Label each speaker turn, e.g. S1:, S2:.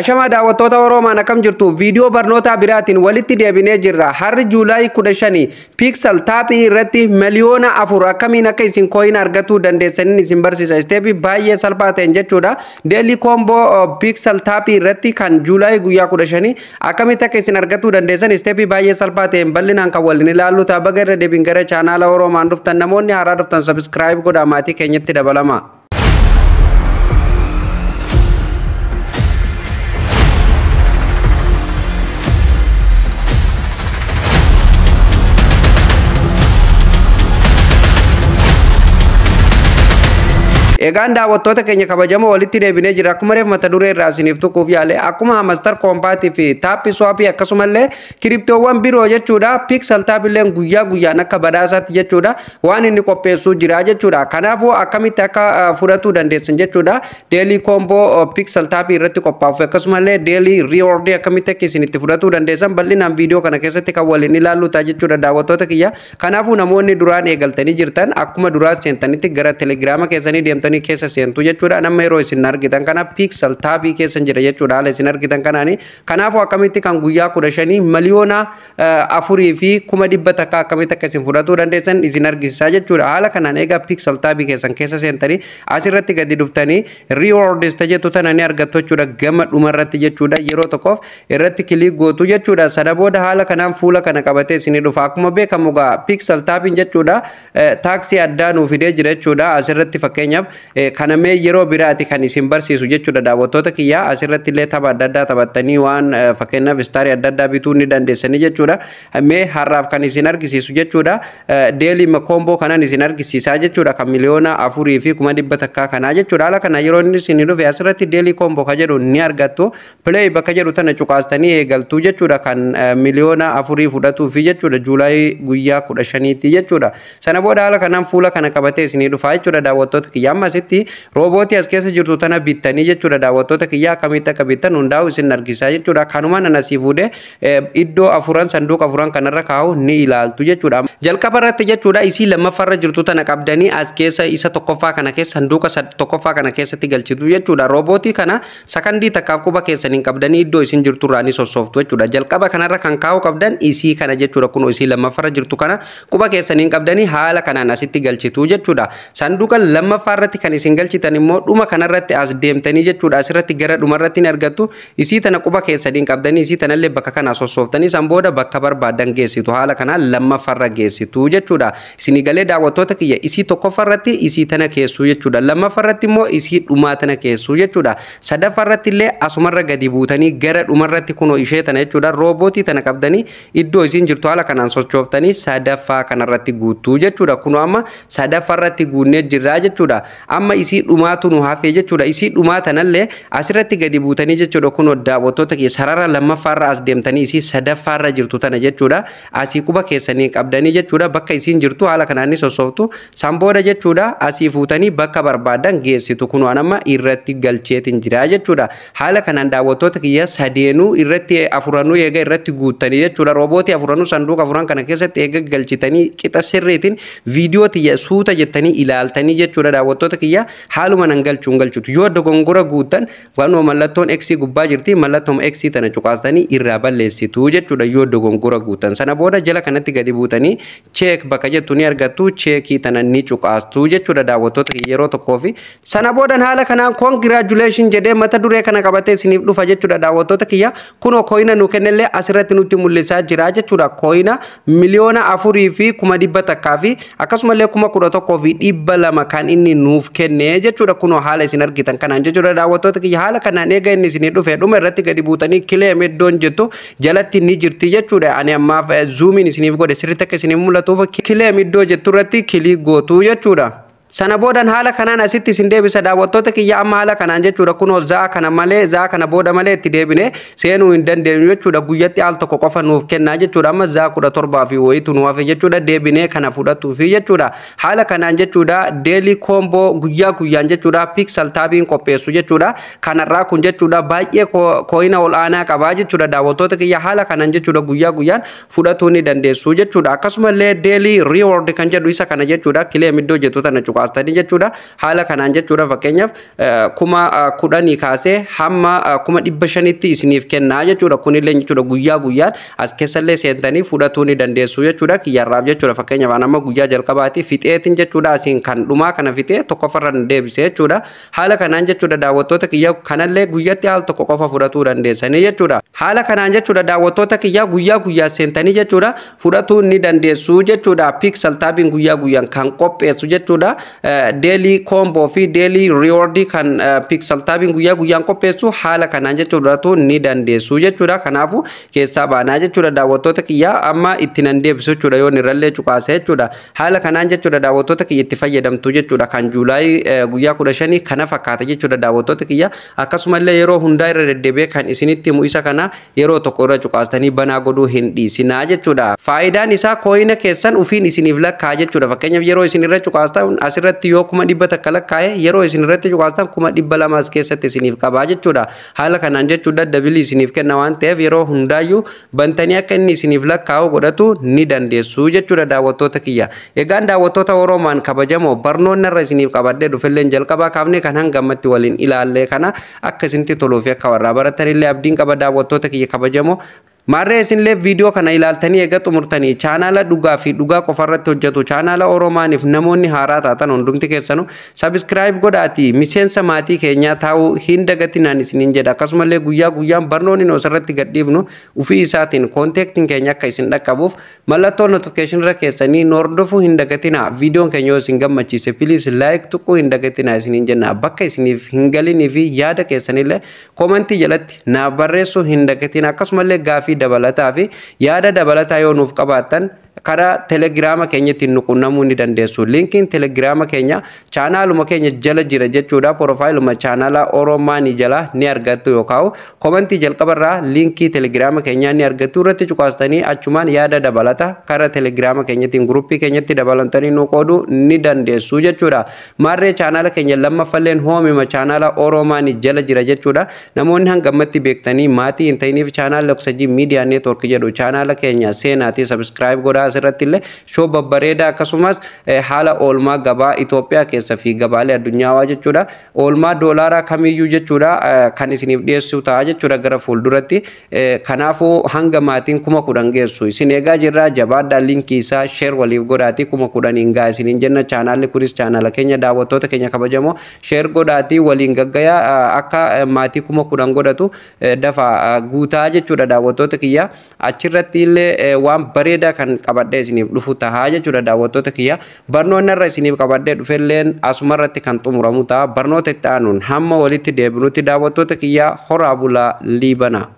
S1: Ashamaa daawwattoota Oroomaan akkam jirtu viidiyoo barnoota biraatiin walitti deebinee jirra. Harri Juulaay shani piiksel taaphii irratti miliyoona afur akkamiin akka isin kooyin argatuu dandeessaniin isin barsiisa. Isteeppii baay'ee salphaa ta'een jechuudha. daily combo uh, pixel tapi irratti kan Juulaay guyyaa 15 akkamitti akka isin argatuu dandeessan isteeppii baay'ee salphaa ta'een bal'inaan kan waliin ilaallu. Tapha irra deebiin gara chaanaala Oroomaan dhuftan namoonni subscribe dhuftan sabiskiraayib godhaa tidak keenyatti dabalama. eegaan daawwattoota keenya wali tire bine jira akkuma reef mata duree irraa isiniif tuquuf yaale akkuma mastar koompaatii fi taappii swaapii akkasumallee kiriptoowwan biroo jechuudha piksel taapileen guyyaa guyyaan akka badaasaatti uh, jechuudha waan inni qopheessuu jira jechuudha chuda daily combo fudhatuu dandeessin jechuudha deelii koomboo piksel taapii irratti qophaafu akkasumallee ya deelii riiwordii akkamitti ya akka isin itti fudhatuu dandeessan nam video kana keessatti kan waliin ilaallu ta'a jechuudha daawwattoota kiyya kanaafuu duran duraan eegaltanii jirtan akuma akkuma duraa seentanitti gara ni diam tani tu jechu ya da namai nama sin nar argitan kana pixel tabi kesa jira jechuudha ya kana ni kana fo akamiti kan guyyaa kudha shani miliyoona eh, afuri fi kuma dhibba takka jechu da ala saja ne ga pixel tabi ya pixel tabi sen piiksel taabii keessan diduftani reward asirratti gadi duftanii riiwordis tajettu tana ni argattu jechuudha gama eh, yero jechuudha yeroo tokkoof kili go gootu jechuudha sana booda haala kanaan fuula kana qabatee isinii dhufa akkuma beekamu gaa piiksel taabiin jechuudha taxi addaa nuu fidee jira jechuudha asirratti kenya E, kanamee yero birati kan isin barsiisu jechuudha daawwattoota kiyyaa asirratti illee tapha taba addaa taphattanii waan e, fakena istaarii adda bituni dan ni jechu da me harraf kan isin argisiisu jechuudha e, deelii makoomboo kanan isin argisiisaa jechu da kamiliona afuri fi kuma dhibba kana jechu da ala kana ni sinilu isin dhufe ti deli kombo ka jedhu ni argattu pileey bakka jedhu tana cuqaastanii jechu da kan afuri afurii fudhatuu fi jechuudha julai guyyaa kudha jechu da sana boda ala kana fula kana qabatee isinii dhufaa jechuudha daawwattoota ya asitti roboti as keessa jirtu tana bittanii jechuudha daawwattoota kiyyaa akkamitti akka bittan hundaa'u isin argisaa jechuudha. Kanuma nana si fuudhee iddoo afuran sanduuqa afuran kanarra kaa'u ni ilaaltu jechuudha. Jalqaba irratti jechuudha isii lammaffarra jirtu tana qabdanii as keessa isa tokkoffaa kana keessa sanduuqa tokkoffaa kana keessatti galchitu jechuudha. Roobootii kana sakandii takkaaf quba keessaniin qabdanii iddoo isin jirturraa ni sossooftu jechuudha. Jalqaba kanarra kan kaa'u qabdan isii kana jechuudha kun isii lammaffarra jirtu kana quba keessaniin qabdanii haala kanaan asitti galchitu jechuudha. Sanduuqa lammaffaarratti kanatti kan isin galchitan immoo dhuma kanarratti as deemtanii jechuudha asirratti gara dhumarratti ni argattu isii tana quba keessadiin qabdanii isii tanallee bakka kana sossooftanii san booda bakka barbaadan geessitu haala kana lammaffarra geessitu jechuudha isin galee daawwattoota kiyya isii tokkoffarratti isii tana keessu jechuudha lammaffarratti immoo isii dhumaa tana keessu jechuudha sadaffarratti illee asumarra gadi buutanii gara dhumarratti kunoo ishee tana jechuudha roobootii tana qabdanii iddoo isiin jirtu haala kanaan sochooftanii sadaffaa kanarratti guutuu jechuudha kunoo amma sadaffarratti guunnee jirraa jechuudha amma isii dhumaatu nu hafee jechuudha isii dhumaa tanallee asirratti gadi buutanii jechuudha kun daawwattoota keessa sarara lammaffaarra as deemtanii isii sadaffaarra jirtu tana jechuudha asii quba keessanii qabdanii jechuudha bakka isiin jirtu haala kanaan ni sossooftu sanbooda jechuudha asii fuutanii bakka barbaadan geessitu kun waan amma irratti galcheetiin jira jechuudha haala kanaan daawwattoota kiyya sadeenuu irratti afuranuu eega irratti guuttanii jechuudha roobootii afuranuu sanduuqa afuran kana keessatti eega galchitanii qixa sirriitiin viidiyoo tiyya suuta jettanii ilaaltanii jechuudha daawwattoota gosoota kiyya haaluma nan galchuun galchuutu yoo dogongora guutan waanuma mallattoon eeksii gubbaa jirti mallattoon eeksii tana lesi. Tujuh balleessitu yo do dogongora gutan sana booda jala kanatti gadi tani. cheek bakka tuni ni tu cheekii tana ni da jechuudha daawwattoota yero to kofi sana boodan haala kanaan koongiraajuleeshin jedhee mata dure kana qabatee isiniif da jechuudha daawwattoota kiyya kuno koina nu kennellee asirratti nutti mul'isaa jira jechuudha koina miliona afuri fi kuma dibata kavi. Akas akkasumallee kuma kudha tokkoo ibala makan ini nuf kenne kennee jechuudha haala isin argitan kanaan jechuudha daawwattoota kiyya haala kanaan eega inni isinii dhufe dhuma irratti gadi buutanii kileem iddoon jettu jalatti ni jirti jechuudha ani ammaaf eh, zuumiin isiniif godhe sirritti akka isiniin mul'atuuf kileem iddoo jettu irratti kilii gootuu jechuudha. sana boodan haala kanaan asitti isin deebisa daawwattoota kiyya amma haala kanaan jechuudha kunoo zaa kana malee zaa kana booda malee itti deebine seenuu hin dandeenyu jechuudha guyyatti al tokko qofa nuuf kennaa jechuudha amma zaa kudha torbaa fi wayitu nu hafe jechuudha deebinee kana fudhatuu fi jechuudha haala kanaan jechuudha deelii koomboo guyyaa guyyaan jechuudha piksal taabiin qopheessu jechuudha kanarraa kun jechuudha baay'ee koo'ina ol aanaa qabaa jechuudha daawwattoota kiyya haala kanaan jechuudha guyyaa guyyaan fudhatuu ni dandeessu jechuudha akkasumallee deelii riiwoordi kan jedhu isa kana jechuudha kilee middoo jettoota na cuqaa kaastanii jechuudha. Haala kanaan jechuudha fakkeenyaaf eh, kuma kuda eh, kudhanii kaasee hamma eh, kuma dhibba shanitti isiniif kennaa jechuudha. Kunillee jechuudha guyyaa guyyaan as keessallee seentanii fudhatuu ni dandeessu jechuudha. Kiyyarraaf jechuudha fakkeenyaaf nama guyyaa jalqabaati fixeetiin jechuudha asiin kan dhumaa kana fixee ya farra deebise jechuudha. Haala kanaan jechuudha daawwattoota kiyya kanallee guyyaatti haal tokko qofa fudhatuu dandeessanii jechuudha. Haala kanaan jechuudha daawwattoota kiyya guyyaa guyyaa seentanii jechuudha fudhatuu ni dandeessu jechuudha. Piiksal taabiin guyyaa guyyaan kan qopheessu jechuudha. deelii koomboo fi deelii riiwordii kan piiksaltaabiin guyyaa guyyaan qopheessu haala kanaan jechuudhatu ni dandeessu jechuudha. Kanaafuu keessaa baanaa jechuudha daawwattoota kiyyaa amma ittiin hin deebisu jechuudha yoo nirrallee cuqaase jechuudha. Haala kanaan jechuudha daawwattoota kiyya itti fayyadamtu jechuudha kan juulaayii guyyaa kudha shanii kana fakkaata jechuudha daawwattoota kiyya akkasumallee yeroo hundaa irra deddeebi'ee kan isinitti himu isa kana yeroo tokko irra cuqaastanii banaa godhuu hin dhiisinaa jechuudha. Faayidaan isaa kooyina keessan ufiin isiniif lakkaa jechuudha fakkeenyaaf yeroo isin irra cuqaastan as asirratti yoo kuma dhibba takka lakkaa'e yeroo isin irratti cuqaaltan kuma dhibba lama as keessatti isiniif qabaa jechuudha. Haala kanaan jechuun daddabili isiniif kenna waan ta'eef yeroo hundaayyuu bantanii akka inni isiniif lakkaa'u godhatu ni dandeessu jechuudha daawwattoota kiyya. Egaan daawwattoota Oromaan kabajamoo barnoonni irra isiniif qabadhee dhufelleen jalqabaa kaafne kan hangamatti waliin ilaallee kana akka isintti toluu fi akka warraa illee abdiin qaba daawwattoota kiyya kabajamoo Maarree isinleef viidiyoo kana ilaaltanii ega xumurtanii chaanaala dhugaa fi dhugaa qofarratti hojjetu chaanaala Oromaaniif namoonni haaraa taatan hundumti keessanuu sabiskiraayib godhaatii miseensa maatii keenyaa taa'uu hin dagatinaan isiniin jedha. Akkasumallee guyyaa guyyaan barnoonni nu asirratti gadhiifnu ofii isaatiin koonteektiin keenya akka isin dhaqqabuuf mallattoo notifikeeshinirra keessanii nu hordofuu hin dagatinaa. Viidiyoon keenya yoo isin gammachiise piliis laayik tuquu hin dagatinaa isiniin jenna. Bakka isiniif hin galinii fi yaada keessanillee koomantii jalatti naa barreessuu hin dagatinaa. Akkasumallee gaafii dabalataa fi yaada dabalataa yoo nuuf qabaattan karaa telegiraama keenyatti nu dan desu linkin telegrama kenya channel chaanaaluma kenya jala jira jechuudha. Porofaayiluma chaanaalaa Oromaa ni jala ni argattu yookaan komenti jalqabarraa linki telegrama kenya ni argattu irratti cuqaastanii ya yaada dabalata karaa telegiraama keenyattiin grupi keenyatti dabalantanii nu nukodu ni dandeessu jechuudha. Maarree chaanaala keenya ma hoomima chaanaala Oromaa ni jala jira jechuudha. Namoonni hangammatti beektanii maatii mati ta'iniif channel Oksajii Miidiyaa Neetwork jedhu chaanaala keenya senati subscribe gora. asirratti illee shoo babbareedaa akkasumas haala oolmaa gabaa Itoophiyaa keessaa fi gabaalee addunyaawaa jechuudha. Oolmaa doolaaraa kamiyyuu jechuudha kan isiniif dhiyeessu ta'a jechuudha gara fuulduratti. Kanaafuu hanga maatiin kuma kudhan geessu. Isin eegaa jirra jabaadhaa liinkii isaa sheer waliif godhaatii kuma kudhaniin gaa isiniin jenna chaanaalli kunis chaanaala keenya daawwattoota keenya kabajamoo sheer godhaatii waliin gaggayaa akka maatii kuma kudhan godhatu dafaa guutaa jechuudha daawwattoota kiyyaa achirratti illee waan bareedaa kan qabu. qabaddee isiniif dhufu tahaa jechuudha daawwattoota kiyya barnoonni sini isiniif qabaddee dhufeelleen asuma irratti kan xumuramu ta'a barnoota itti aanuun hamma walitti deebinutti daawwattoota kiyya horaa bulaa liibanaa.